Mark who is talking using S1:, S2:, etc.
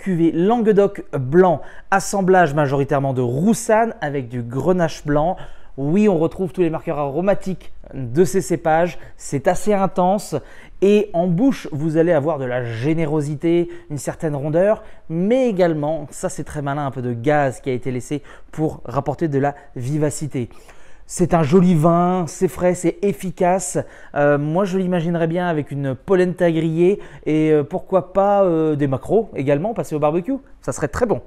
S1: cuvée Languedoc blanc, assemblage majoritairement de roussane avec du grenache blanc. Oui, on retrouve tous les marqueurs aromatiques de ces cépages, c'est assez intense et en bouche, vous allez avoir de la générosité, une certaine rondeur, mais également, ça c'est très malin, un peu de gaz qui a été laissé pour rapporter de la vivacité. C'est un joli vin, c'est frais, c'est efficace. Euh, moi, je l'imaginerais bien avec une polenta grillée et euh, pourquoi pas euh, des macros également passer au barbecue. Ça serait très bon.